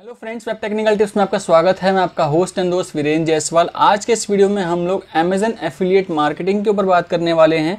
Hello friends web technical tips में आपका स्वागत है मैं आपका होस्ट एंड दोस्त वीरेंद्र जायसवाल आज के इस वीडियो में हम लोग अमेजन एफिलिएट मार्केटिंग के ऊपर बात करने वाले हैं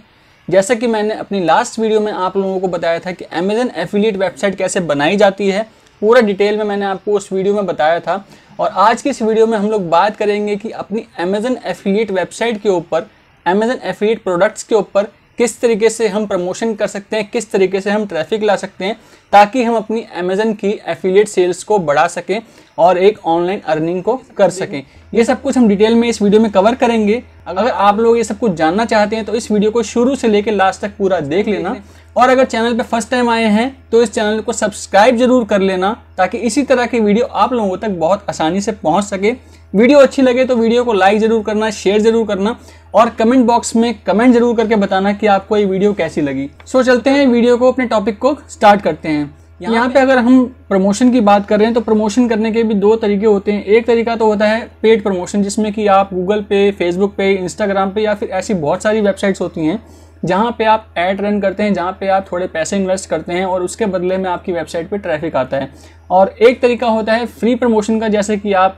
जैसा कि मैंने अपनी लास्ट वीडियो में आप लोगों को बताया था कि अमेजन एफिलिएट वेबसाइट कैसे बनाई जाती है पूरा डिटेल में मैंने आपको उस वीडियो में बताया था और आज की इस वीडियो में हम लोग बात करेंगे कि अपनी अमेजन एफिलिएट वेबसाइट के ऊपर अमेजन एफिलिएट प्रोडक्ट्स के ऊपर किस तरीके से हम प्रमोशन कर सकते हैं किस तरीके से हम ट्रैफिक ला सकते हैं ताकि हम अपनी अमेजन की एफिलिएट सेल्स को बढ़ा सकें और एक ऑनलाइन अर्निंग को कर सकें ये सब कुछ हम डिटेल में इस वीडियो में कवर करेंगे अगर आप लोग ये सब कुछ जानना चाहते हैं तो इस वीडियो को शुरू से लेकर लास्ट तक पूरा देख लेना और अगर चैनल पे फर्स्ट टाइम आए हैं तो इस चैनल को सब्सक्राइब जरूर कर लेना ताकि इसी तरह की वीडियो आप लोगों तक बहुत आसानी से पहुंच सके वीडियो अच्छी लगे तो वीडियो को लाइक ज़रूर करना शेयर ज़रूर करना और कमेंट बॉक्स में कमेंट ज़रूर करके बताना कि आपको ये वीडियो कैसी लगी सो चलते हैं वीडियो को अपने टॉपिक को स्टार्ट करते हैं यहाँ पे अगर हम प्रमोशन की बात कर रहे हैं तो प्रमोशन करने के भी दो तरीके होते हैं एक तरीका तो होता है पेड प्रमोशन जिसमें कि आप गूगल पे फेसबुक पे इंस्टाग्राम पे या फिर ऐसी बहुत सारी वेबसाइट्स होती हैं जहाँ पे आप ऐड रन करते हैं जहाँ पे आप थोड़े पैसे इन्वेस्ट करते हैं और उसके बदले में आपकी वेबसाइट पे ट्रैफिक आता है और एक तरीका होता है फ्री प्रमोशन का जैसे कि आप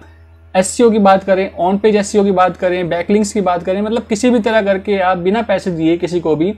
एस e की बात करें ऑन पेज एस की बात करें बैकलिंग्स की बात करें मतलब किसी भी तरह करके आप बिना पैसे दिए किसी को भी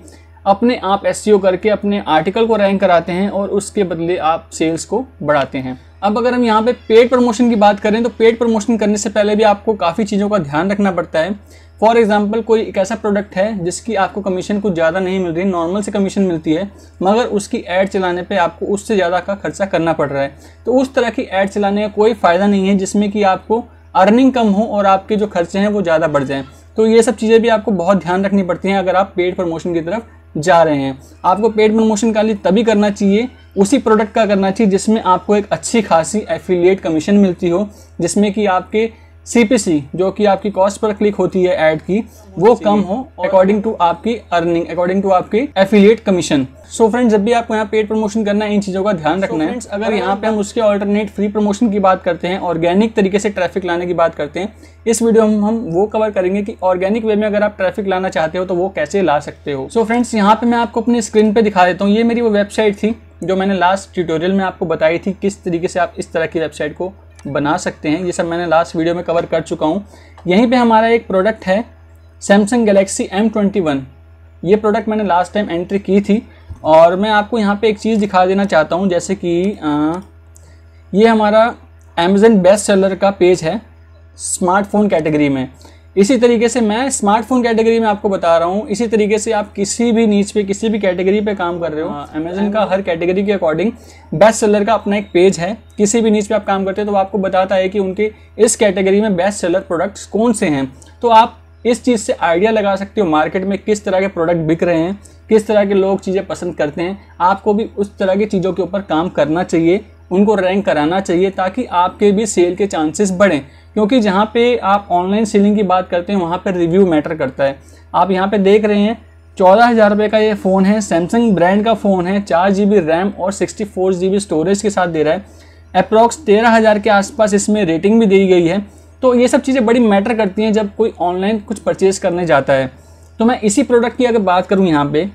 अपने आप एस e करके अपने आर्टिकल को रैंक कराते हैं और उसके बदले आप सेल्स को बढ़ाते हैं अब अगर हम यहाँ पे पेड प्रमोशन की बात करें तो पेड प्रमोशन करने से पहले भी आपको काफ़ी चीज़ों का ध्यान रखना पड़ता है फॉर एग्जाम्पल कोई एक ऐसा प्रोडक्ट है जिसकी आपको कमीशन कुछ ज़्यादा नहीं मिल रही नॉर्मल से कमीशन मिलती है मगर उसकी ऐड चलाने पे आपको उससे ज़्यादा का खर्चा करना पड़ रहा है तो उस तरह की एड चलाने का कोई फ़ायदा नहीं है जिसमें कि आपको अर्निंग कम हो और आपके जो खर्चे हैं वो ज़्यादा बढ़ जाएँ तो ये सब चीज़ें भी आपको बहुत ध्यान रखनी पड़ती हैं अगर आप पेड प्रमोशन की तरफ जा रहे हैं आपको पेड प्रमोशन का लिए तभी करना चाहिए उसी प्रोडक्ट का करना चाहिए जिसमें आपको एक अच्छी खासी एफिलिएट कमीशन मिलती हो जिसमें कि आपके सी जो कि आपकी कॉस्ट पर क्लिक होती है एड की वो कम हो अकॉर्डिंग टू आपकी अर्निंग अकॉर्डिंग टू आपकी एफिलियट कमीशन सो फ्रेंड्स जब भी आपको यहाँ पेड प्रमोशन करना है इन चीज़ों का ध्यान so रखना friends, है अगर यहाँ पे हम उसके ऑल्टरनेट फ्री प्रमोशन की बात करते हैं ऑर्गेनिक तरीके से ट्रैफिक लाने की बात करते हैं इस वीडियो में हम वो कवर करेंगे कि ऑर्गेनिक वे में अगर आप ट्रैफिक लाना चाहते हो तो वो कैसे ला सकते हो सो फ्रेंड्स यहाँ पर मैं आपको अपनी स्क्रीन पर दिखा देता हूँ ये मेरी वो वेबसाइट थी जो मैंने लास्ट ट्यूटोरियल में आपको बताई थी किस तरीके से आप इस तरह की वेबसाइट को बना सकते हैं ये सब मैंने लास्ट वीडियो में कवर कर चुका हूँ यहीं पे हमारा एक प्रोडक्ट है Samsung Galaxy M twenty one ये प्रोडक्ट मैंने लास्ट टाइम एंट्री की थी और मैं आपको यहाँ पे एक चीज़ दिखा देना चाहता हूँ जैसे कि आ, ये हमारा अमेज़न बेस्ट सेलर का पेज है स्मार्टफोन कैटेगरी में इसी तरीके से मैं स्मार्टफोन कैटेगरी में आपको बता रहा हूँ इसी तरीके से आप किसी भी नीच पे किसी भी कैटेगरी पे काम कर रहे हो अमेजन हाँ, का हर कैटेगरी के अकॉर्डिंग बेस्ट सेलर का अपना एक पेज है किसी भी नीच पे आप काम करते हो तो वो आपको बताता है कि उनके इस कैटेगरी में बेस्ट सेलर प्रोडक्ट्स कौन से हैं तो आप इस चीज़ से आइडिया लगा सकते हो मार्केट में किस तरह के प्रोडक्ट बिक रहे हैं किस तरह के लोग चीज़ें पसंद करते हैं आपको भी उस तरह की चीज़ों के ऊपर काम करना चाहिए उनको रैंक कराना चाहिए ताकि आपके भी सेल के चांसेस बढ़ें क्योंकि जहाँ पे आप ऑनलाइन सेलिंग की बात करते हैं वहाँ पे रिव्यू मैटर करता है आप यहाँ पे देख रहे हैं चौदह हज़ार रुपये का ये फ़ोन है सैमसंग ब्रांड का फ़ोन है चार जी बी रैम और sixty four G B storage के साथ दे रहा है अप्रॉक्स तेरह हज़ार के आसपास इसमें रेटिंग भी दी गई है तो ये सब चीज़ें बड़ी मैटर करती हैं जब कोई ऑनलाइन कुछ परचेज़ करने जाता है तो मैं इसी प्रोडक्ट की अगर बात करूँ यहाँ पे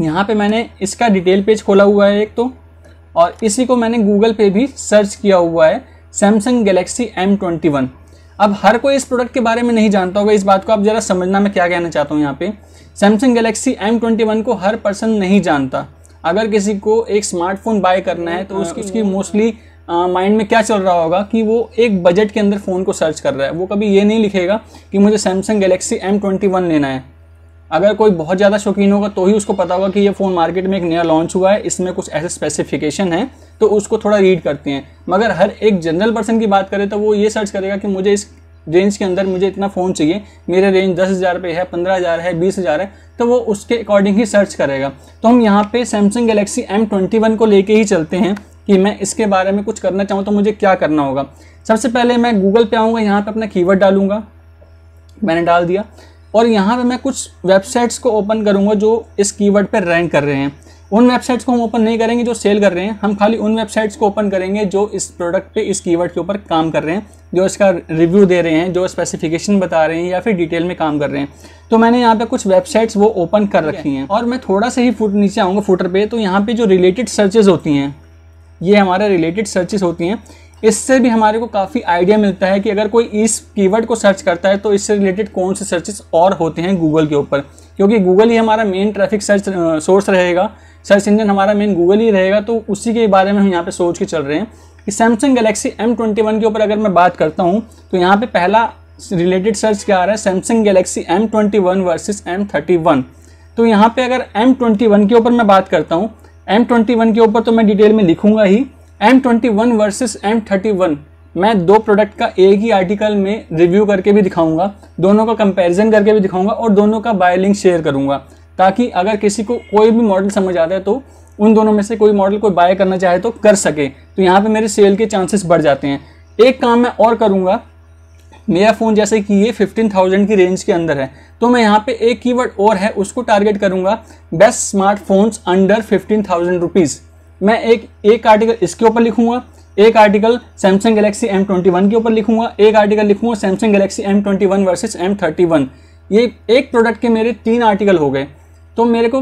यहाँ पे मैंने इसका डिटेल पेज खोला हुआ है एक तो और इसी को मैंने गूगल पे भी सर्च किया हुआ है Samsung Galaxy M twenty one अब हर कोई इस प्रोडक्ट के बारे में नहीं जानता होगा इस बात को आप ज़रा समझना मैं क्या कहना चाहता हूँ यहाँ पे Samsung Galaxy M twenty one को हर पर्सन नहीं जानता अगर किसी को एक स्मार्टफोन बाय करना है तो उसकी उसकी मोस्टली माइंड में क्या चल रहा होगा कि वो एक बजट के अंदर फ़ोन को सर्च कर रहा है वो कभी ये नहीं लिखेगा कि मुझे Samsung Galaxy M twenty one लेना है अगर कोई बहुत ज़्यादा शौकीन होगा तो ही उसको पता होगा कि ये फ़ोन मार्केट में एक नया लॉन्च हुआ है इसमें कुछ ऐसे स्पेसिफिकेशन हैं तो उसको थोड़ा रीड करते हैं मगर हर एक जनरल पर्सन की बात करें तो वो ये सर्च करेगा कि मुझे इस रेंज के अंदर मुझे इतना फ़ोन चाहिए मेरे रेंज दस हज़ार पे है पंद्रह हज़ार है बीस हज़ार है तो वो उसके अकॉर्डिंग ही सर्च करेगा तो हम यहाँ पे Samsung Galaxy M twenty one को लेके ही चलते हैं कि मैं इसके बारे में कुछ करना चाहूँ तो मुझे क्या करना होगा सबसे पहले मैं गूगल पे आऊँगा यहाँ पे अपना कीवर्ड डालूंगा मैंने डाल दिया और यहाँ पे मैं कुछ वेबसाइट्स को ओपन करूँगा जो इस कीवर्ड पर रैंक कर रहे हैं उन वेबसाइट्स को हम ओपन नहीं करेंगे जो सेल कर रहे हैं हम खाली उन वेबसाइट्स को ओपन करेंगे जो इस प्रोडक्ट पे इस कीवर्ड के ऊपर काम कर रहे हैं जो इसका रिव्यू दे रहे हैं जो स्पेसिफिकेशन बता रहे हैं या फिर डिटेल में काम कर रहे हैं तो मैंने यहाँ पे कुछ वेबसाइट्स वो ओपन कर रखी हैं और मैं थोड़ा सा ही फुट नीचे आऊँगा फुटर पर तो यहाँ पर जो रिलेटेड सर्चेज़ होती हैं ये हमारे रिलेटेड सर्चेज़ होती हैं इससे भी हमारे को काफ़ी आइडिया मिलता है कि अगर कोई इस कीवर्ड को सर्च करता है तो इससे रिलेटेड कौन से सर्चेस और होते हैं गूगल के ऊपर क्योंकि गूगल ही हमारा मेन ट्रैफिक सर्च सोर्स रहेगा सर्च इंजन हमारा मेन गूगल ही रहेगा तो उसी के बारे में हम यहाँ पर सोच के चल रहे हैं कि Samsung Galaxy M twenty one के ऊपर अगर मैं बात करता हूँ तो यहाँ पर पहला रिलेटेड सर्च क्या आ रहा है Samsung Galaxy M twenty one versus M thirty one तो यहाँ पे अगर एम ट्वेंटी वन के ऊपर मैं बात करता हूँ एम ट्वेंटी वन के ऊपर तो मैं डिटेल में लिखूंगा ही M twenty one versus M thirty one मैं दो प्रोडक्ट का एक ही आर्टिकल में रिव्यू करके भी दिखाऊंगा दोनों का कंपैरिजन करके भी दिखाऊंगा और दोनों का बाय लिंक शेयर करूंगा ताकि अगर किसी को कोई भी मॉडल समझ आता है तो उन दोनों में से कोई मॉडल कोई बाय करना चाहे तो कर सके तो यहाँ पे मेरे सेल के चांसेस बढ़ जाते हैं एक काम मैं और करूँगा मेरा फ़ोन जैसे कि ये 15,000 की रेंज के अंदर है तो मैं यहाँ पे एक कीवर्ड और है उसको टारगेट करूँगा best smartphones under 15,000 thousand rupees मैं एक एक आर्टिकल इसके ऊपर लिखूंगा एक article Samsung Galaxy M twenty one के ऊपर लिखूंगा एक आर्टिकल लिखूंगा Samsung Galaxy M twenty one versus M thirty one ये एक प्रोडक्ट के मेरे तीन आर्टिकल हो गए तो मेरे को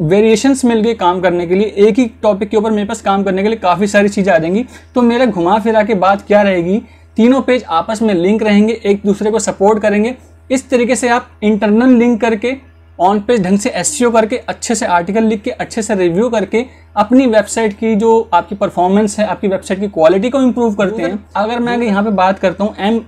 वेरिएशंस मिल गए काम करने के लिए एक ही टॉपिक के ऊपर मेरे पास काम करने के लिए काफ़ी सारी चीज़ें आ जाएंगी तो मेरा घुमा फिरा के बात क्या रहेगी तीनों पेज आपस में लिंक रहेंगे एक दूसरे को सपोर्ट करेंगे इस तरीके से आप इंटरनल लिंक करके ऑन पेज ढंग से एस e करके अच्छे से आर्टिकल लिख के अच्छे से रिव्यू करके अपनी वेबसाइट की जो आपकी परफॉर्मेंस है आपकी वेबसाइट की क्वालिटी को इम्प्रूव करते हैं अगर मैं यहाँ पे बात करता हूँ M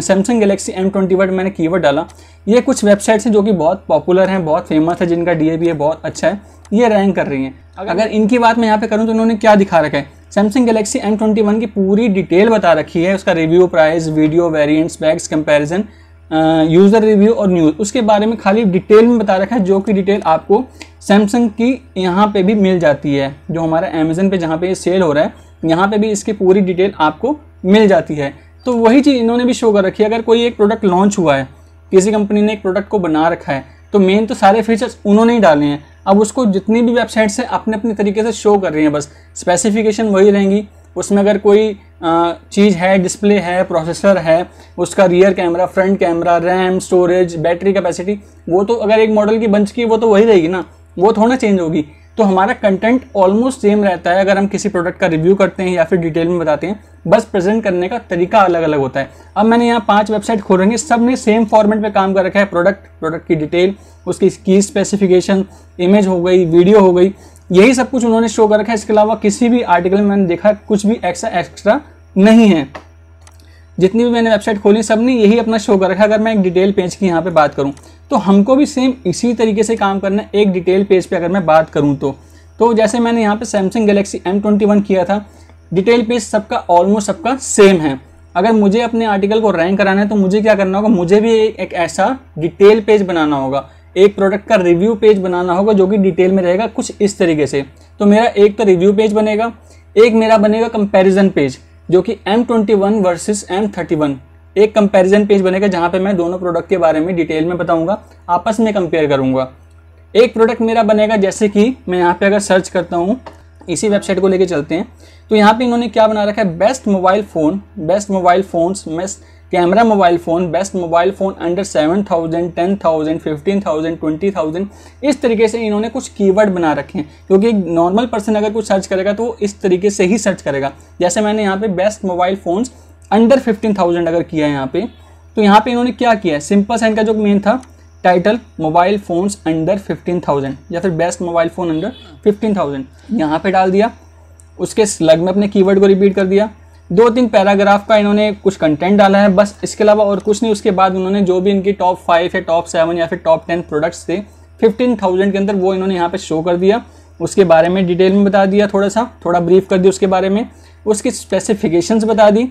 Samsung Galaxy M twenty word मैंने कीवर्ड डाला ये कुछ वेबसाइट्स हैं जो कि बहुत पॉपुलर हैं बहुत फेमस है जिनका डी है बहुत अच्छा है ये रैंक कर रही हैं अगर इनकी बात मैं यहाँ पे करूँ तो इन्होंने क्या दिखा रखा है Samsung Galaxy M twenty one की पूरी डिटेल बता रखी है उसका review price video variants bags comparison user review और न्यूज़ उसके बारे में खाली डिटेल में बता रखा है जो कि डिटेल आपको सैमसंग की यहाँ पे भी मिल जाती है जो हमारा अमेज़न पे जहाँ पे ये सेल हो रहा है यहाँ पे भी इसकी पूरी डिटेल आपको मिल जाती है तो वही चीज़ इन्होंने भी शो कर रखी है अगर कोई एक प्रोडक्ट लॉन्च हुआ है किसी कंपनी ने एक प्रोडक्ट को बना रखा है तो मेन तो सारे फीचर्स उन्होंने ही डाले हैं अब उसको जितनी भी वेबसाइट्स हैं अपने अपने तरीके से शो कर रही हैं बस स्पेसिफिकेशन वही रहेंगी उसमें अगर कोई चीज़ है डिस्प्ले है प्रोसेसर है उसका rear camera front camera RAM storage battery capacity वो तो अगर एक मॉडल की बंच की वो तो वही रहेगी ना वो थोड़ा चेंज होगी तो हमारा कंटेंट ऑलमोस्ट सेम रहता है अगर हम किसी प्रोडक्ट का रिव्यू करते हैं या फिर डिटेल में बताते हैं बस प्रेजेंट करने का तरीका अलग अलग होता है अब मैंने यहाँ पांच वेबसाइट खोल रही सब ने सेम फॉर्मेट में काम कर रखा है प्रोडक्ट प्रोडक्ट की डिटेल उसकी की स्पेसिफिकेशन इमेज हो गई वीडियो हो गई यही सब कुछ उन्होंने शो कर रखा है इसके अलावा किसी भी आर्टिकल में मैंने देखा कुछ भी एक्स्ट्रा एक्स्ट्रा नहीं है जितनी भी मैंने वेबसाइट खोली सब ने यही अपना शो कर रखा है अगर मैं एक डिटेल पेज की यहाँ पे बात करूँ तो हमको भी सेम इसी तरीके से काम करना है एक डिटेल पेज पे अगर मैं बात करूँ तो तो जैसे मैंने यहाँ पे सैमसंग गैलेक्सी वन किया था डिटेल पेज सबका ऑलमोस्ट सबका सेम है अगर मुझे अपने आर्टिकल को रैंक कराना है तो मुझे क्या करना होगा मुझे भी एक ऐसा डिटेल पेज बनाना होगा एक प्रोडक्ट का रिव्यू पेज बनाना होगा जो कि डिटेल में रहेगा कुछ इस तरीके से तो मेरा एक तो रिव्यू पेज बनेगा एक मेरा बनेगा कंपैरिजन पेज जो कि M twenty one versus M thirty one एक कंपैरिजन पेज बनेगा जहाँ पे मैं दोनों प्रोडक्ट के बारे में डिटेल में बताऊँगा आपस में कंपेयर करूंगा एक प्रोडक्ट मेरा बनेगा जैसे कि मैं यहाँ पे अगर सर्च करता हूँ इसी वेबसाइट को लेकर चलते हैं तो यहाँ पर इन्होंने क्या बना रखा है best mobile phone best mobile phones best camera mobile phone best mobile phone under seven thousand ten thousand fifteen thousand twenty thousand इस तरीके से इन्होंने कुछ कीवर्ड बना रखे हैं क्योंकि एक नॉर्मल पर्सन अगर कुछ सर्च करेगा तो इस तरीके से ही सर्च करेगा जैसे मैंने यहाँ पे best mobile phone under fifteen thousand अगर किया है यहाँ पर तो यहाँ पर इन्होंने क्या किया है सिंपल सा का जो मेन था title mobile phones under fifteen thousand या फिर best mobile phone under fifteen thousand यहाँ पर डाल दिया उसके स्लग में अपने कीवर्ड को रिपीट कर दिया दो तीन पैराग्राफ का इन्होंने कुछ कंटेंट डाला है बस इसके अलावा और कुछ नहीं उसके बाद उन्होंने जो भी इनकी टॉप फाइव या टॉप सेवन या फिर टॉप टेन प्रोडक्ट्स थे फिफ्टीन थाउजेंड के अंदर वो इन्होंने यहाँ पे शो कर दिया उसके बारे में डिटेल में बता दिया थोड़ा सा थोड़ा ब्रीफ कर दिया उसके बारे में उसकी स्पेसिफिकेशन बता दी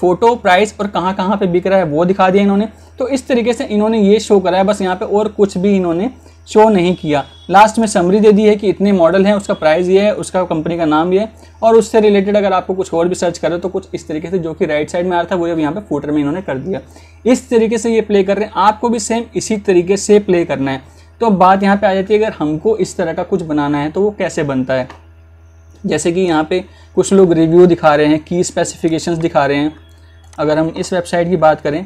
फ़ोटो प्राइस और कहाँ कहाँ पर बिक रहा है वो दिखा दिया इन्होंने तो इस तरीके से इन्होंने ये शो कराया बस यहाँ पर और कुछ भी इन्होंने शो नहीं किया लास्ट में समरी दे दी है कि इतने मॉडल हैं उसका प्राइस ये है उसका कंपनी का नाम ये है और उससे रिलेटेड अगर आपको कुछ और भी सर्च करें तो कुछ इस तरीके से जो कि राइट साइड में आ रहा था वो जब यहाँ पे फोटर में इन्होंने कर दिया इस तरीके से ये प्ले कर रहे हैं आपको भी सेम इसी तरीके से प्ले करना है तो अब बात यहाँ पर आ जाती है अगर हमको इस तरह का कुछ बनाना है तो वो कैसे बनता है जैसे कि यहाँ पर कुछ लोग रिव्यू दिखा रहे हैं की स्पेसिफिकेशन दिखा रहे हैं अगर हम इस वेबसाइट की बात करें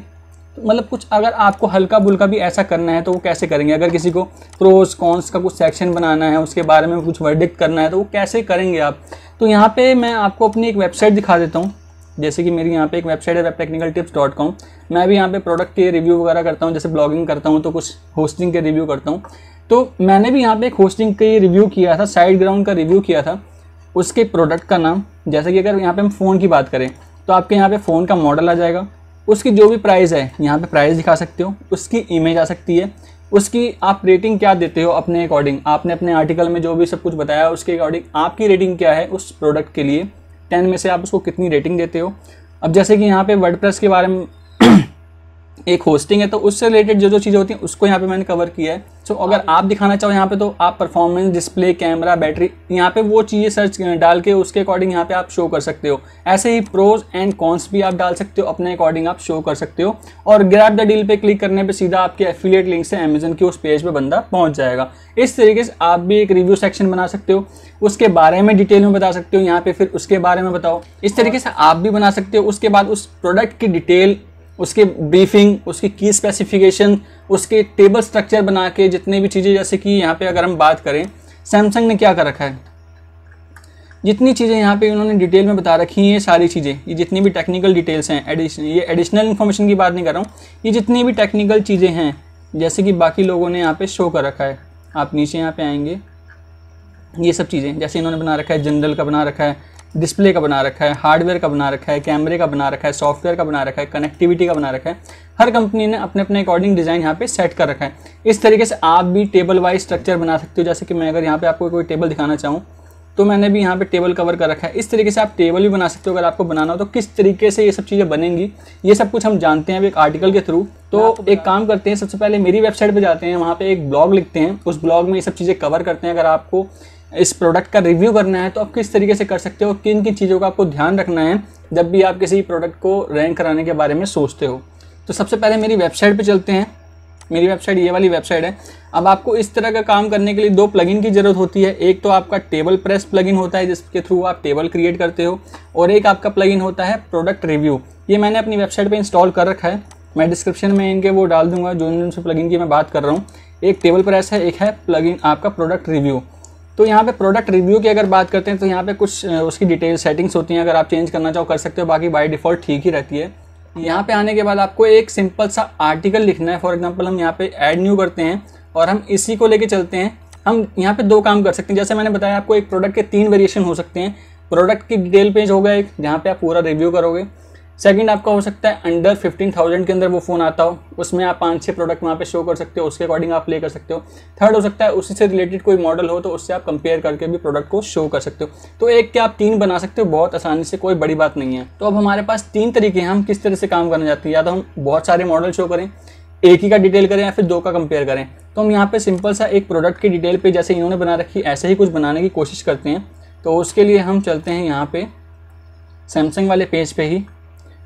मतलब कुछ अगर आपको हल्का बुल्का भी ऐसा करना है तो वो कैसे करेंगे अगर किसी को प्रोज कॉन्स का कुछ सेक्शन बनाना है उसके बारे में कुछ वर्डिक करना है तो वो कैसे करेंगे आप तो यहाँ पे मैं आपको अपनी एक वेबसाइट दिखा देता हूँ जैसे कि मेरी यहाँ पे एक वेबसाइट है web technical tips dot com मैं भी यहाँ पे प्रोडक्ट के रिव्यू वगैरह करता हूँ जैसे ब्लॉगिंग करता हूँ तो कुछ होस्टिंग के रिव्यू करता हूँ तो मैंने भी यहाँ पे एक होस्टिंग के रिव्यू किया था साइड ग्राउंड का रिव्यू किया था उसके प्रोडक्ट का नाम जैसे कि अगर यहाँ पे हम फ़ोन की बात करें तो आपके यहाँ पे फ़ोन का मॉडल आ जाएगा उसकी जो भी प्राइस है यहाँ पे प्राइस दिखा सकते हो उसकी इमेज आ सकती है उसकी आप रेटिंग क्या देते हो अपने अकॉर्डिंग आपने अपने आर्टिकल में जो भी सब कुछ बताया उसके अकॉर्डिंग आपकी रेटिंग क्या है उस प्रोडक्ट के लिए टेन में से आप उसको कितनी रेटिंग देते हो अब जैसे कि यहाँ पे वर्ड के बारे में एक होस्टिंग है तो उससे रिलेटेड जो जो चीज़ें होती हैं उसको यहाँ पे मैंने कवर किया है सो so, अगर हाँ। आप दिखाना चाहो यहाँ पे तो आप परफॉर्मेंस डिस्प्ले कैमरा बैटरी यहाँ पे वो चीज़ें सर्च डाल के उसके अकॉर्डिंग यहाँ पे आप शो कर सकते हो ऐसे ही प्रोज एंड कॉन्स भी आप डाल सकते हो अपने अकॉर्डिंग आप शो कर सकते हो और ग्रैप द डील पे क्लिक करने पर सीधा आपके एफिलेट लिंक से अमेजन की उस पेज पर पे बंदा पहुँच जाएगा इस तरीके से आप भी एक रिव्यू सेक्शन बना सकते हो उसके बारे में डिटेल में बता सकते हो यहाँ पे फिर उसके बारे में बताओ इस तरीके से आप भी बना सकते हो उसके बाद उस प्रोडक्ट की डिटेल उसके ब्रीफिंग उसकी की स्पेसिफिकेशन उसके टेबल स्ट्रक्चर बना के जितने भी चीज़ें जैसे कि यहाँ पे अगर हम बात करें सैमसंग ने क्या कर रखा है जितनी चीज़ें यहाँ पे उन्होंने डिटेल में बता रखी हैं ये सारी चीज़ें ये जितनी भी टेक्निकल डिटेल्स हैं एडिशन ये एडिशनल इन्फॉर्मेशन की बात नहीं कर रहा हूँ ये जितनी भी टेक्निकल चीज़ें हैं जैसे कि बाकी लोगों ने यहाँ पर शो कर रखा है आप नीचे यहाँ पर आएंगे ये सब चीज़ें जैसे इन्होंने बना रखा है जनरल का बना रखा है डिस्प्ले का बना रखा है हार्डवेयर का बना रखा है कैमरे का बना रखा है सॉफ्टवेयर का बना रखा है कनेक्टिविटी का बना रखा है हर कंपनी ने अपने अपने अकॉर्डिंग डिज़ाइन यहाँ पे सेट कर रखा है इस तरीके से आप भी टेबल वाइज स्ट्रक्चर बना सकते हो जैसे कि मैं अगर यहाँ पे आपको कोई टेबल दिखाना चाहूँ तो मैंने भी यहाँ पे टेबल कवर कर रखा है इस तरीके से आप टेबल भी बना सकते हो अगर आपको बनाना हो तो किस तरीके से ये सब चीज़ें बनेंगी ये सब कुछ हम जानते हैं अभी एक आर्टिकल के थ्रू तो एक काम करते हैं सबसे पहले मेरी वेबसाइट पर जाते हैं वहाँ पर एक ब्लॉग लिखते हैं उस ब्लॉग में ये सब चीज़ें कवर करते हैं अगर आपको इस प्रोडक्ट का रिव्यू करना है तो आप किस तरीके से कर सकते हो किन किन चीज़ों का आपको ध्यान रखना है जब भी आप किसी प्रोडक्ट को रैंक कराने के बारे में सोचते हो तो सबसे पहले मेरी वेबसाइट पर चलते हैं मेरी वेबसाइट ये वाली वेबसाइट है अब आपको इस तरह का काम करने के लिए दो प्लगइन की ज़रूरत होती है एक तो आपका टेबल प्रेस प्लगइन होता है जिसके थ्रू आप टेबल क्रिएट करते हो और एक आपका प्लगइन होता है प्रोडक्ट रिव्यू ये मैंने अपनी वेबसाइट पर इंस्टॉल कर रखा है मैं डिस्क्रिप्शन में इनके वो डाल दूंगा जो जिन से प्लगइन की मैं बात कर रहा हूँ एक टेबल प्रेस है एक है प्लगइन आपका प्रोडक्ट रिव्यू तो यहाँ पे प्रोडक्ट रिव्यू की अगर बात करते हैं तो यहाँ पे कुछ उसकी डिटेल सेटिंग्स होती हैं अगर आप चेंज करना चाहो कर सकते हो बाकी बाई डिफ़ॉल्ट ठीक ही रहती है यहाँ पे आने के बाद आपको एक सिंपल सा आर्टिकल लिखना है फॉर एग्जांपल हम यहाँ पे ऐड न्यू करते हैं और हम इसी को लेके चलते हैं हम यहाँ पर दो काम कर सकते हैं जैसे मैंने बताया आपको एक प्रोडक्ट के तीन वेरिएशन हो सकते हैं प्रोडक्ट की डिटेल पेज होगा एक जहाँ पर आप पूरा रिव्यू करोगे सेकंड आपका हो सकता है अंडर फिफ्टीन थाउजेंड के अंदर वो फ़ोन आता हो उसमें आप पाँच छः प्रोडक्ट वहाँ पे शो कर सकते हो उसके अकॉर्डिंग आप ले कर सकते हो थर्ड हो सकता है उसी से रिलेटेड कोई मॉडल हो तो उससे आप कंपेयर करके भी प्रोडक्ट को शो कर सकते हो तो एक क्या आप तीन बना सकते हो बहुत आसानी से कोई बड़ी बात नहीं है तो अब हमारे पास तीन तरीके हैं हम किस तरह से काम करना चाहते हैं या तो हम बहुत सारे मॉडल शो करें एक ही का डिटेल करें या फिर दो का कंपेयर करें तो हम यहाँ पर सिंपल सा एक प्रोडक्ट की डिटेल पर जैसे इन्होंने बना रखी ऐसे ही कुछ बनाने की कोशिश करते हैं तो उसके लिए हम चलते हैं यहाँ पर सैमसंग वाले पेज पे ही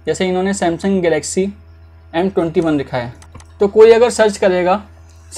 जैसे इन्होंने Samsung Galaxy M twenty one लिखा है तो कोई अगर सर्च करेगा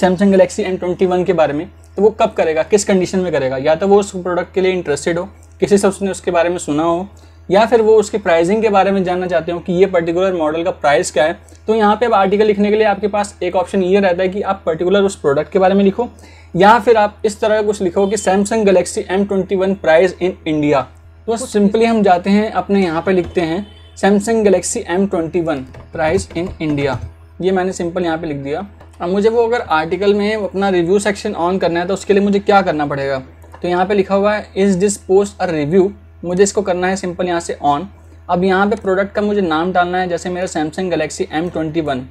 Samsung Galaxy M twenty one के बारे में तो वो कब करेगा किस कंडीशन में करेगा या तो वो उस प्रोडक्ट के लिए इंटरेस्टेड हो किसी से उसने उसके बारे में सुना हो या फिर वो उसके प्राइसिंग के बारे में जानना चाहते हो कि ये पर्टिकुलर मॉडल का प्राइस क्या है तो यहाँ पे आप आर्टिकल लिखने के लिए आपके पास एक ऑप्शन ये रहता है कि आप पर्टिकुलर उस प्रोडक्ट के बारे में लिखो या फिर आप इस तरह का कुछ लिखो कि Samsung Galaxy M twenty one price in India तो सिंपली हम जाते हैं अपने यहाँ पर लिखते हैं Samsung Galaxy M twenty one price in India ये मैंने सिंपल यहाँ पे लिख दिया अब मुझे वो अगर आर्टिकल में अपना रिव्यू सेक्शन ऑन करना है तो उसके लिए मुझे क्या करना पड़ेगा तो यहाँ पे लिखा हुआ है is this post a review मुझे इसको करना है सिंपल यहाँ से ऑन अब यहाँ पे प्रोडक्ट का मुझे नाम डालना है जैसे मेरा Samsung Galaxy M twenty one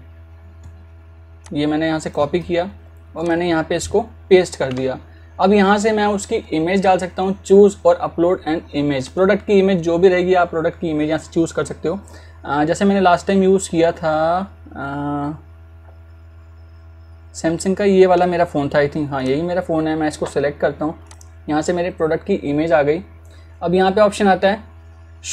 ये मैंने यहाँ से कॉपी किया और मैंने यहाँ पे इसको पेस्ट कर दिया अब यहाँ से मैं उसकी इमेज डाल सकता हूँ चूज़ और अपलोड एंड इमेज प्रोडक्ट की इमेज जो भी रहेगी आप प्रोडक्ट की इमेज यहाँ से चूज़ कर सकते हो जैसे मैंने लास्ट टाइम यूज़ किया था सैमसंग का ये वाला मेरा फ़ोन था आई थिंक हाँ यही मेरा फ़ोन है मैं इसको सेलेक्ट करता हूँ यहाँ से मेरे प्रोडक्ट की इमेज आ गई अब यहाँ पे ऑप्शन आता है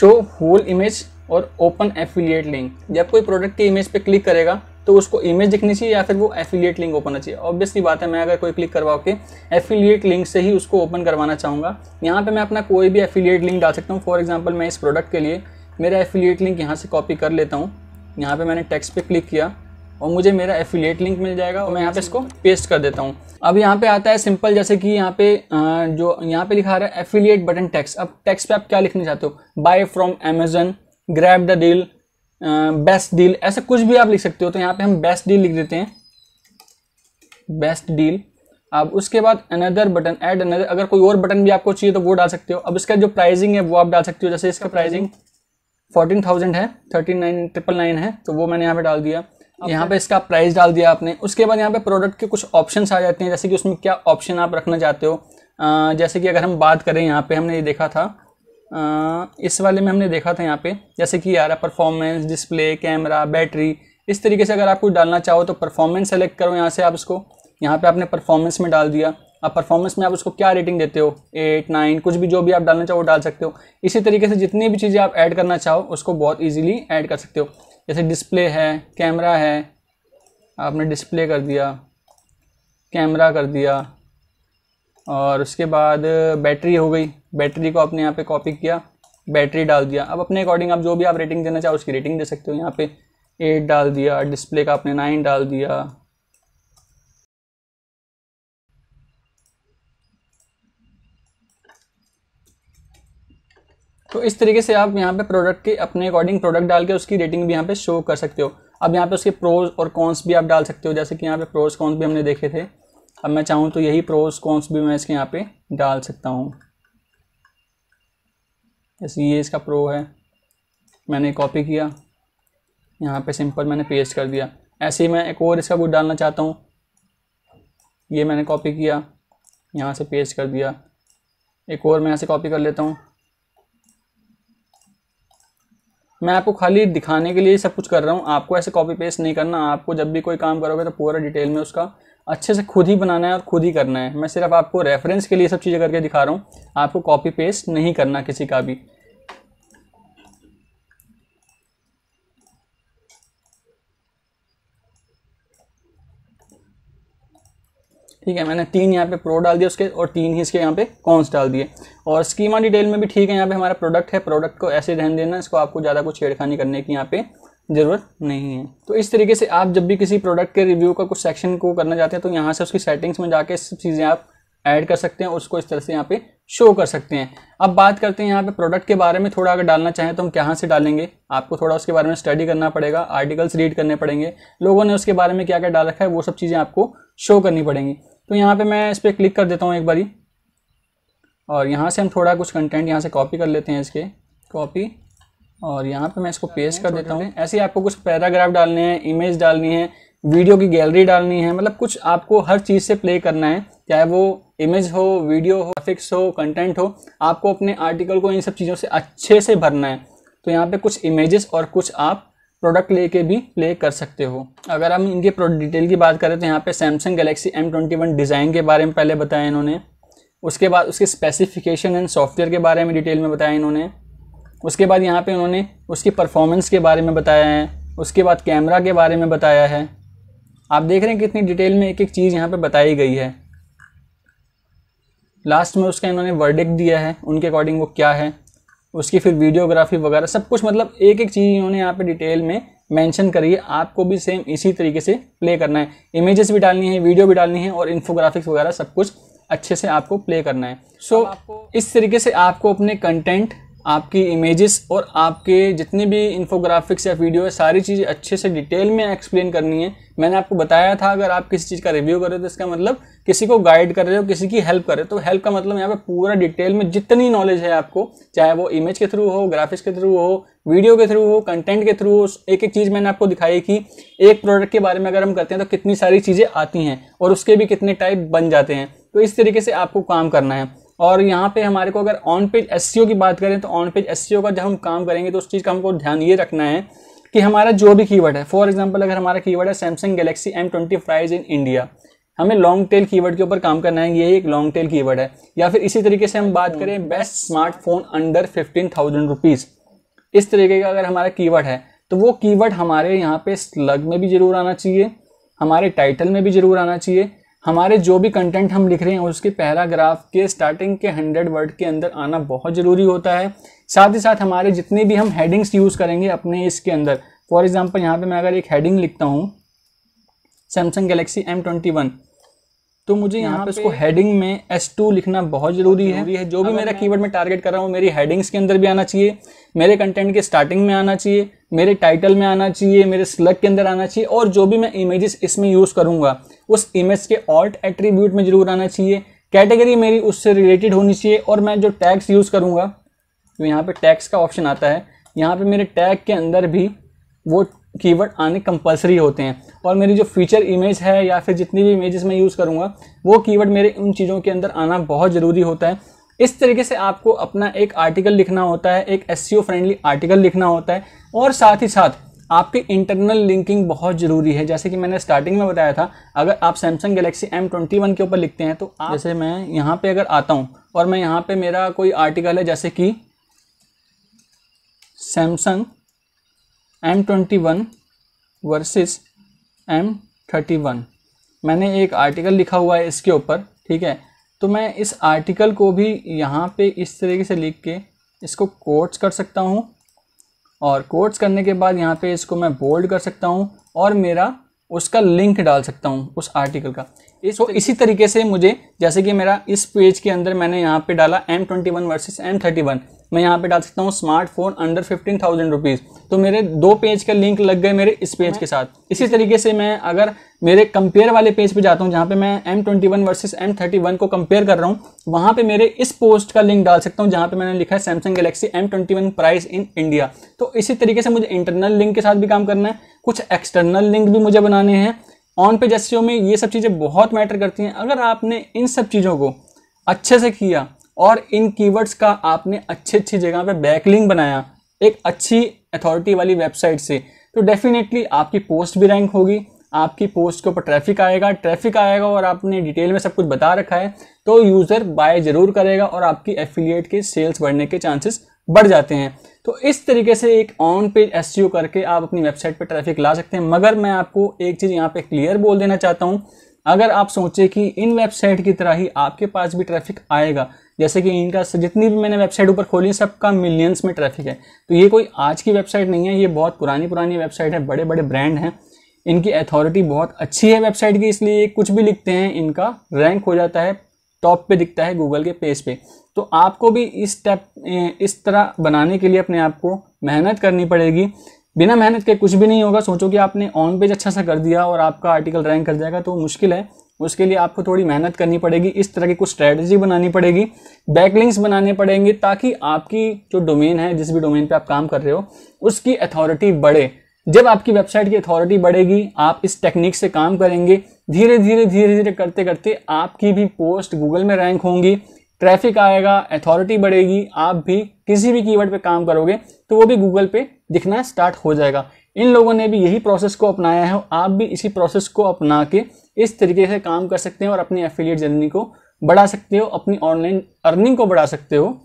शो होल इमेज और ओपन एफिलिएट लिंक जब कोई प्रोडक्ट की इमेज पे क्लिक करेगा तो उसको इमेज दिखनी चाहिए या फिर वो एफिलिएट लिंक ओपन होना चाहिए ऑब्वियसली बात है मैं अगर कोई क्लिक करवा के एफिलिएट लिंक से ही उसको ओपन करवाना चाहूँगा यहाँ पर मैं अपना कोई भी एफिलिएट लिंक डाल सकता हूँ फॉर एग्जाम्पल मैं इस प्रोडक्ट के लिए मेरा एफिलिएट लिंक यहाँ से कॉपी कर लेता हूँ यहाँ पर मैंने टेक्स पे क्लिक किया और मुझे मेरा एफिलिएट लिंक मिल जाएगा और मैं यहाँ पे इसको पेस्ट कर देता हूँ अब यहाँ पे आता है सिंपल जैसे कि यहाँ पे जो यहाँ पे लिखा रहा है एफिलिएट बटन टैक्स अब टैक्स पे आप क्या लिखना चाहते हो buy from Amazon grab the deal best deal ऐसा कुछ भी आप लिख सकते हो तो यहाँ पे हम बेस्ट डील लिख देते हैं बेस्ट डील अब उसके बाद अनदर बटन ऐड अनदर अगर कोई और बटन भी आपको चाहिए तो वो डाल सकते हो अब इसका जो प्राइसिंग है वो आप डाल सकते हो जैसे इसका प्राइसिंग फोर्टीन थाउजेंड है थर्टीन नाइन ट्रिपल नाइन है तो वो मैंने यहाँ पे डाल दिया यहाँ पे इसका प्राइस डाल दिया आपने उसके बाद यहाँ पे प्रोडक्ट के कुछ ऑप्शन आ जाते हैं जैसे कि उसमें क्या ऑप्शन आप रखना चाहते हो आ, जैसे कि अगर हम बात करें यहाँ पे हमने ये देखा था इस वाले में हमने देखा था यहाँ पे जैसे कि यार परफॉर्मेंस डिस्प्ले कैमरा बैटरी इस तरीके से अगर आप कुछ डालना चाहो तो परफॉर्मेंस सेलेक्ट करो यहाँ से आप उसको यहाँ पे आपने परफॉर्मेंस में डाल दिया अब परफॉर्मेंस में आप उसको क्या रेटिंग देते हो एट नाइन कुछ भी जो भी आप डालना चाहो वो डाल सकते हो इसी तरीके से जितनी भी चीज़ें आप ऐड करना चाहो उसको बहुत ईजिली ऐड कर सकते हो जैसे डिस्प्ले है कैमरा है आपने डिस्प्ले कर दिया कैमरा कर दिया और उसके बाद बैटरी हो गई बैटरी को आपने यहाँ पे कॉपी किया बैटरी डाल दिया अब अपने अकॉर्डिंग आप जो भी आप रेटिंग देना चाहो उसकी रेटिंग दे सकते हो यहाँ पे एट डाल दिया डिस्प्ले का आपने नाइन डाल दिया तो इस तरीके से आप यहाँ पे प्रोडक्ट के अपने अकॉर्डिंग प्रोडक्ट डाल के उसकी रेटिंग भी यहाँ पे शो कर सकते हो अब यहाँ पे उसके प्रोज और कॉन्स भी आप डाल सकते हो जैसे कि यहाँ पे प्रोज कॉन्स भी हमने देखे थे अब मैं चाहूँ तो यही प्रोस कॉन्स भी मैं इसके यहाँ पे डाल सकता हूँ जैसे ये इसका प्रो है मैंने कॉपी किया यहाँ पे सिंपल मैंने पेस्ट कर दिया ऐसे ही मैं एक और इसका बुक डालना चाहता हूँ ये मैंने कॉपी किया यहाँ से पेस्ट कर दिया एक और मैं यहाँ से कॉपी कर लेता हूँ मैं आपको खाली दिखाने के लिए सब कुछ कर रहा हूँ आपको ऐसे कॉपी पेस्ट नहीं करना आपको जब भी कोई काम करोगे तो पूरा डिटेल में उसका अच्छे से खुद ही बनाना है और खुद ही करना है मैं सिर्फ आपको रेफरेंस के लिए सब चीज़ें करके दिखा रहा हूँ आपको कॉपी पेस्ट नहीं करना किसी का भी ठीक है मैंने तीन यहाँ पे प्रो डाल दिया उसके और तीन ही इसके यहाँ पे कॉन्स डाल दिए और स्कीमा डिटेल में भी ठीक है यहाँ पे हमारा प्रोडक्ट है प्रोडक्ट को ऐसे रहने देना इसको आपको ज़्यादा कुछ छेड़खानी करने की यहाँ पे ज़रूरत नहीं है तो इस तरीके से आप जब भी किसी प्रोडक्ट के रिव्यू का कुछ सेक्शन को करना चाहते हैं तो यहाँ से उसकी सेटिंग्स में जाके सब चीज़ें आप ऐड कर सकते हैं उसको इस तरह से यहाँ पे शो कर सकते हैं अब बात करते हैं यहाँ पे प्रोडक्ट के बारे में थोड़ा अगर डालना चाहें तो हम कहाँ से डालेंगे आपको थोड़ा उसके बारे में स्टडी करना पड़ेगा आर्टिकल्स रीड करने पड़ेंगे लोगों ने उसके बारे में क्या क्या डाल रखा है वो सब चीज़ें आपको शो करनी पड़ेंगी तो यहाँ पर मैं इस पर क्लिक कर देता हूँ एक बारी और यहाँ से हम थोड़ा कुछ कंटेंट यहाँ से कॉपी कर लेते हैं इसके कॉपी और यहाँ पे मैं इसको पेस्ट कर देता हूँ ऐसे ही आपको कुछ पैराग्राफ डालने हैं इमेज डालनी है वीडियो की गैलरी डालनी है मतलब कुछ आपको हर चीज़ से प्ले करना है चाहे वो इमेज हो वीडियो हो फिक्स हो कंटेंट हो आपको अपने आर्टिकल को इन सब चीज़ों से अच्छे से भरना है तो यहाँ पे कुछ इमेजेस और कुछ आप प्रोडक्ट लेके भी प्ले कर सकते हो अगर हम इनके प्रोडक्ट डिटेल की बात करें तो यहाँ पे Samsung Galaxy M twenty one design के बारे में पहले बताया इन्होंने उसके बाद उसके स्पेसिफिकेशन एंड सॉफ्टवेयर के बारे में डिटेल में बताया इन्होंने उसके बाद यहाँ पे उन्होंने उसकी परफॉर्मेंस के बारे में बताया है उसके बाद कैमरा के बारे में बताया है आप देख रहे हैं कितनी डिटेल में एक एक चीज़ यहाँ पे बताई गई है लास्ट में उसका इन्होंने वर्डिक दिया है उनके अकॉर्डिंग वो क्या है उसकी फिर वीडियोग्राफी वगैरह सब कुछ मतलब एक एक चीज़ इन्होंने यहाँ पर डिटेल में मैंशन करी है आपको भी सेम इसी तरीके से प्ले करना है इमेजेस भी डालनी है वीडियो भी डालनी है और इन्फोग्राफिक्स वगैरह सब कुछ अच्छे से आपको प्ले करना है सो so, इस तरीके से आपको अपने कंटेंट आपकी इमेजेस और आपके जितने भी इन्फोग्राफिक्स या वीडियो है सारी चीज़ें अच्छे से डिटेल में एक्सप्लेन करनी है मैंने आपको बताया था अगर आप किसी चीज़ का रिव्यू कर रहे हो तो इसका मतलब किसी को गाइड कर रहे हो किसी की हेल्प कर रहे हो तो हेल्प का मतलब यहाँ पे पूरा डिटेल में जितनी नॉलेज है आपको चाहे वो इमेज के थ्रू हो ग्राफिक्स के थ्रू हो वीडियो के थ्रू हो कंटेंट के थ्रू हो एक एक चीज़ मैंने आपको दिखाई कि एक प्रोडक्ट के बारे में अगर हम करते हैं तो कितनी सारी चीज़ें आती हैं और उसके भी कितने टाइप बन जाते हैं तो इस तरीके से आपको काम करना है और यहाँ पे हमारे को अगर ऑन पेज एस की बात करें तो ऑन पेज एस का जब हम काम करेंगे तो उस चीज़ का हमको ध्यान ये रखना है कि हमारा जो भी कीवर्ड है फॉर एग्जाम्पल अगर हमारा कीवर्ड है Samsung Galaxy M twenty price in India हमें लॉन्ग टेल कीवर्ड के ऊपर काम करना है यही एक लॉन्ग टेल कीवर्ड है या फिर इसी तरीके से हम बात करें best smartphone under fifteen thousand rupees इस तरीके का अगर हमारा कीवर्ड है तो वो कीवर्ड हमारे यहाँ पे स्लग में भी जरूर आना चाहिए हमारे टाइटल में भी जरूर आना चाहिए हमारे जो भी कंटेंट हम लिख रहे हैं उसके पैराग्राफ के स्टार्टिंग के हंड्रेड वर्ड के अंदर आना बहुत ज़रूरी होता है साथ ही साथ हमारे जितने भी हम हेडिंग्स यूज़ करेंगे अपने इसके अंदर फॉर एग्ज़ाम्पल यहाँ पर मैं अगर एक हेडिंग लिखता हूँ Samsung Galaxy M twenty one तो मुझे यहाँ पे इसको हेडिंग में S2 लिखना बहुत ज़रूरी है।, है जो भी मेरा कीवर्ड में टारगेट कर रहा हूँ मेरी हेडिंग्स के अंदर भी आना चाहिए मेरे कंटेंट के स्टार्टिंग में आना चाहिए मेरे टाइटल में आना चाहिए मेरे स्लग के अंदर आना चाहिए और जो भी मैं इमेजेस इसमें यूज़ करूँगा उस इमेज के ऑल्ट एट्रीब्यूट में जरूर आना चाहिए कैटेगरी मेरी उससे रिलेटेड होनी चाहिए और मैं जो टैग्स यूज़ करूँगा तो यहाँ पर टैक्स का ऑप्शन आता है यहाँ पर मेरे टैग के अंदर भी वो कीवर्ड आने कंपलसरी होते हैं और मेरी जो फीचर इमेज है या फिर जितनी भी इमेजेस मैं यूज़ करूँगा वो कीवर्ड मेरे उन चीज़ों के अंदर आना बहुत ज़रूरी होता है इस तरीके से आपको अपना एक आर्टिकल लिखना होता है एक एस फ्रेंडली आर्टिकल लिखना होता है और साथ ही साथ आपके इंटरनल लिंकिंग बहुत ज़रूरी है जैसे कि मैंने स्टार्टिंग में बताया था अगर आप Samsung Galaxy M twenty one के ऊपर लिखते हैं तो आप जैसे मैं यहाँ पर अगर आता हूँ और मैं यहाँ पर मेरा कोई आर्टिकल है जैसे कि Samsung M twenty one versus M thirty one मैंने एक आर्टिकल लिखा हुआ है इसके ऊपर ठीक है तो मैं इस आर्टिकल को भी यहाँ पर इस तरीके से लिख के इसको कोट्स कर सकता हूँ और कोट्स करने के बाद यहाँ पे इसको मैं बोल्ड कर सकता हूँ और मेरा उसका लिंक डाल सकता हूँ उस आर्टिकल का इस तो इसी तरीके से मुझे जैसे कि मेरा इस पेज के अंदर मैंने यहाँ पे डाला M twenty one versus M thirty one मैं यहाँ पे डाल सकता हूँ smartphone under fifteen thousand rupees तो मेरे दो पेज का लिंक लग गए मेरे इस पेज के साथ इसी तरीके से मैं अगर मेरे कंपेयर वाले पेज पे जाता हूँ जहाँ पे मैं M twenty one versus M thirty one को कंपेयर कर रहा हूँ वहाँ पे मेरे इस पोस्ट का लिंक डाल सकता हूँ जहाँ पे मैंने लिखा है Samsung Galaxy M twenty one price in India तो इसी तरीके से मुझे इंटरनल लिंक के साथ भी काम करना है कुछ एक्सटर्नल लिंक भी मुझे बनाने हैं ऑन पेज एस में ये सब चीज़ें बहुत मैटर करती हैं अगर आपने इन सब चीज़ों को अच्छे से किया और इन कीवर्ड्स का आपने अच्छी अच्छी जगह पे बैकलिंग बनाया एक अच्छी अथॉरिटी वाली वेबसाइट से तो डेफिनेटली आपकी पोस्ट भी रैंक होगी आपकी पोस्ट के ऊपर ट्रैफिक आएगा ट्रैफिक आएगा और आपने डिटेल में सब कुछ बता रखा है तो यूज़र बाय ज़रूर करेगा और आपकी एफिलिएट के सेल्स बढ़ने के चांसेस बढ़ जाते हैं तो इस तरीके से एक ऑन पेज एस करके आप अपनी वेबसाइट पर ट्रैफिक ला सकते हैं मगर मैं आपको एक चीज़ यहाँ पे क्लियर बोल देना चाहता हूँ अगर आप सोचें कि इन वेबसाइट की तरह ही आपके पास भी ट्रैफिक आएगा जैसे कि इनका जितनी भी मैंने वेबसाइट ऊपर खोली सबका मिलियंस में ट्रैफिक है तो ये कोई आज की वेबसाइट नहीं है ये बहुत पुरानी पुरानी वेबसाइट है बड़े बड़े ब्रांड हैं इनकी अथॉरिटी बहुत अच्छी है वेबसाइट की इसलिए कुछ भी लिखते हैं इनका रैंक हो जाता है टॉप पे दिखता है गूगल के पेज पे तो आपको भी इस स्टेप इस तरह बनाने के लिए अपने आप को मेहनत करनी पड़ेगी बिना मेहनत के कुछ भी नहीं होगा सोचो कि आपने ऑन पेज अच्छा सा कर दिया और आपका आर्टिकल रैंक कर जाएगा तो मुश्किल है उसके लिए आपको थोड़ी मेहनत करनी पड़ेगी इस तरह की कुछ स्ट्रैटेजी बनानी पड़ेगी बैकलिंक्स बनाने पड़ेंगे ताकि आपकी जो डोमेन है जिस भी डोमेन पे आप काम कर रहे हो उसकी अथॉरिटी बढ़े जब आपकी वेबसाइट की अथॉरिटी बढ़ेगी आप इस टेक्निक से काम करेंगे धीरे धीरे धीरे धीरे करते करते आपकी भी पोस्ट गूगल में रैंक होंगी ट्रैफिक आएगा अथॉरिटी बढ़ेगी आप भी किसी भी कीवर्ड पे काम करोगे तो वो भी गूगल पे दिखना स्टार्ट हो जाएगा इन लोगों ने भी यही प्रोसेस को अपनाया है आप भी इसी प्रोसेस को अपना के इस तरीके से काम कर सकते हैं और अपनी एफिलिएट जर्नी को बढ़ा सकते हो अपनी ऑनलाइन अर्निंग को बढ़ा सकते हो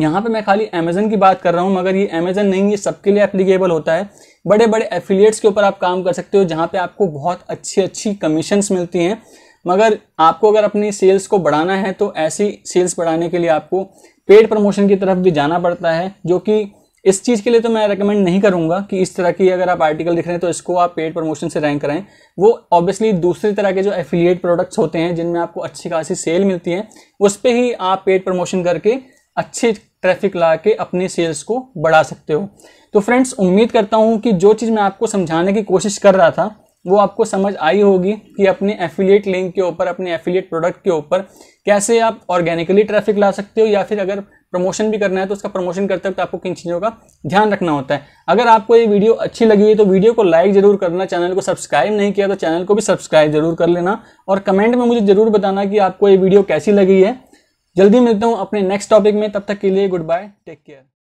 यहाँ पर मैं खाली अमेजन की बात कर रहा हूँ मगर ये अमेजन नहीं ये सबके लिए एप्लीकेबल होता है बड़े बड़े एफिलिएट्स के ऊपर आप काम कर सकते हो जहाँ पे आपको बहुत अच्छी अच्छी कमीशंस मिलती हैं मगर आपको अगर अपनी सेल्स को बढ़ाना है तो ऐसी सेल्स बढ़ाने के लिए आपको पेड प्रमोशन की तरफ भी जाना पड़ता है जो कि इस चीज़ के लिए तो मैं रेकमेंड नहीं करूंगा कि इस तरह की अगर आप आर्टिकल लिख रहे हैं तो इसको आप पेड प्रमोशन से रैंक कराएं वो ऑब्वियसली दूसरी तरह के जो एफिलिएट प्रोडक्ट्स होते हैं जिनमें आपको अच्छी खासी सेल मिलती है उस पर ही आप पेड प्रमोशन करके अच्छे ट्रैफिक ला के अपने सेल्स को बढ़ा सकते हो तो फ्रेंड्स उम्मीद करता हूँ कि जो चीज़ मैं आपको समझाने की कोशिश कर रहा था वो आपको समझ आई होगी कि अपने एफिलिएट लिंक के ऊपर अपने एफिलिएट प्रोडक्ट के ऊपर कैसे आप ऑर्गेनिकली ट्रैफिक ला सकते हो या फिर अगर प्रमोशन भी करना है तो उसका प्रमोशन करते वक्त आपको किन चीज़ों का ध्यान रखना होता है अगर आपको ये वीडियो अच्छी लगी हुई तो वीडियो को लाइक जरूर करना चैनल को सब्सक्राइब नहीं किया तो चैनल को भी सब्सक्राइब जरूर कर लेना और कमेंट में मुझे ज़रूर बताना कि आपको ये वीडियो कैसी लगी है जल्दी मिलता हूँ अपने नेक्स्ट टॉपिक में तब तक के लिए गुड बाय टेक केयर